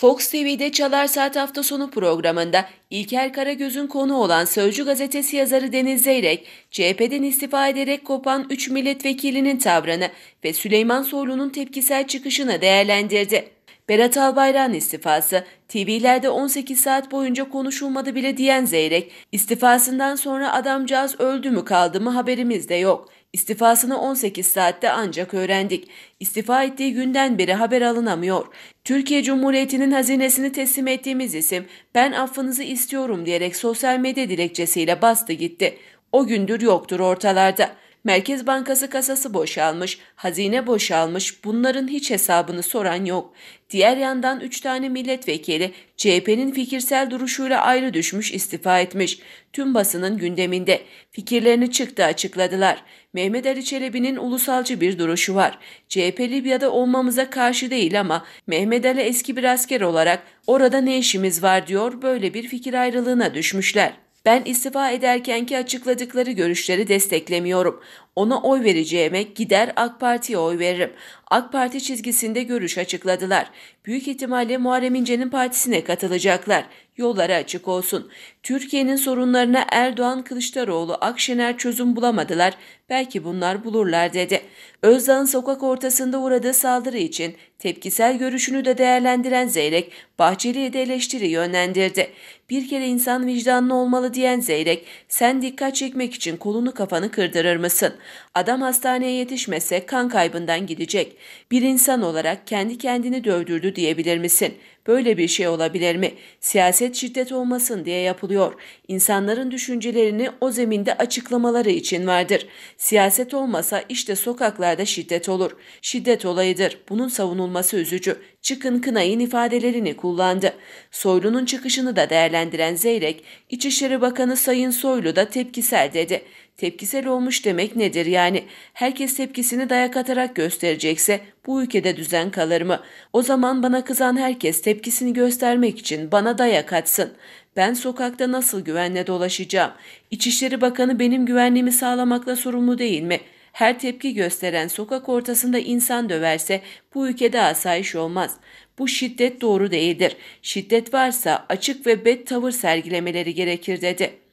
Fox TV'de Çalar Saat hafta sonu programında İlker Karagöz'ün konu olan Sözcü gazetesi yazarı Deniz Zeyrek, CHP'den istifa ederek kopan 3 milletvekilinin tavrını ve Süleyman Soylu'nun tepkisel çıkışını değerlendirdi. Berat Albayrak'ın istifası, TV'lerde 18 saat boyunca konuşulmadı bile diyen Zeyrek, istifasından sonra adamcağız öldü mü kaldı mı haberimiz de yok. İstifasını 18 saatte ancak öğrendik. İstifa ettiği günden beri haber alınamıyor. Türkiye Cumhuriyeti'nin hazinesini teslim ettiğimiz isim ben affınızı istiyorum diyerek sosyal medya dilekçesiyle bastı gitti. O gündür yoktur ortalarda.'' Merkez Bankası kasası boşalmış, hazine boşalmış bunların hiç hesabını soran yok. Diğer yandan 3 tane milletvekili CHP'nin fikirsel duruşuyla ayrı düşmüş istifa etmiş. Tüm basının gündeminde. Fikirlerini çıktı açıkladılar. Mehmet Ali Çelebi'nin ulusalcı bir duruşu var. CHP Libya'da olmamıza karşı değil ama Mehmet Ali eski bir asker olarak orada ne işimiz var diyor böyle bir fikir ayrılığına düşmüşler. Ben istifa ederkenki açıkladıkları görüşleri desteklemiyorum. Ona oy vereceğime gider AK Parti'ye oy veririm. AK Parti çizgisinde görüş açıkladılar. Büyük ihtimalle Muharrem İnce'nin partisine katılacaklar. Yolları açık olsun. Türkiye'nin sorunlarına Erdoğan, Kılıçdaroğlu, Akşener çözüm bulamadılar. Belki bunlar bulurlar dedi. Özdağ'ın sokak ortasında uğradığı saldırı için tepkisel görüşünü de değerlendiren Zeyrek, Bahçeli'ye de eleştiri yönlendirdi. Bir kere insan vicdanlı olmalı diyen Zeyrek, sen dikkat çekmek için kolunu kafanı kırdırır mısın? Adam hastaneye yetişmese kan kaybından gidecek. Bir insan olarak kendi kendini dövdürdü diyebilir misin? Böyle bir şey olabilir mi? Siyaset şiddet olmasın diye yapılıyor. İnsanların düşüncelerini o zeminde açıklamaları için vardır. Siyaset olmasa işte sokaklarda şiddet olur. Şiddet olayıdır. Bunun savunulması üzücü. Çıkın kınayın ifadelerini kullandı. Soylu'nun çıkışını da değerlendiren Zeyrek, İçişleri Bakanı Sayın Soylu da tepkisel dedi. Tepkisel olmuş demek nedir? Yani herkes tepkisini dayak atarak gösterecekse bu ülkede düzen kalır mı? O zaman bana kızan herkes tepkisini göstermek için bana dayak atsın. Ben sokakta nasıl güvenle dolaşacağım? İçişleri Bakanı benim güvenliğimi sağlamakla sorumlu değil mi?'' Her tepki gösteren sokak ortasında insan döverse bu ülkede asayiş olmaz. Bu şiddet doğru değildir. Şiddet varsa açık ve bet tavır sergilemeleri gerekir dedi.